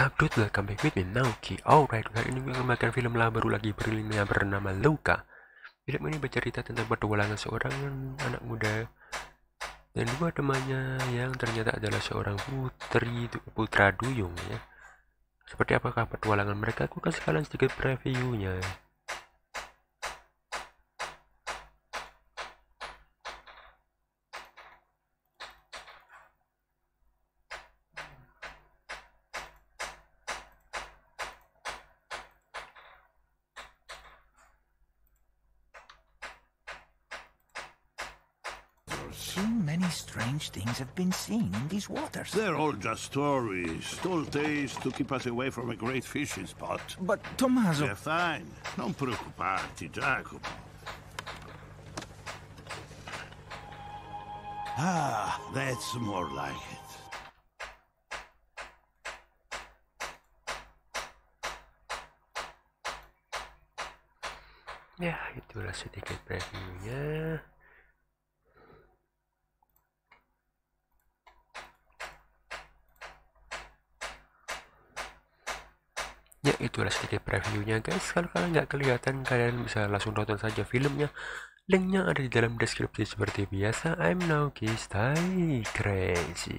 Sabdut, welcome back with me, Naoki Alright, kali ini gue akan makan film lah baru lagi berlima yang bernama Luka Film ini bercerita tentang petualangan seorang anak muda Dan dua temannya yang ternyata adalah seorang putri, putra duyung ya Seperti apakah petualangan mereka, aku akan sekalian sedikit previewnya waters. many strange things have been seen in these waters. They're all just stories, told tales to keep us away from a great fishing spot. But Tommaso... They're fine. Non preoccuparti, Jacopo. Ah, that's more like it. Ya, itulah sedikit previewnya. ya itulah sedikit previewnya guys kalau kalian nggak kelihatan kalian bisa langsung nonton saja filmnya linknya ada di dalam deskripsi seperti biasa I'm now Kiss crazy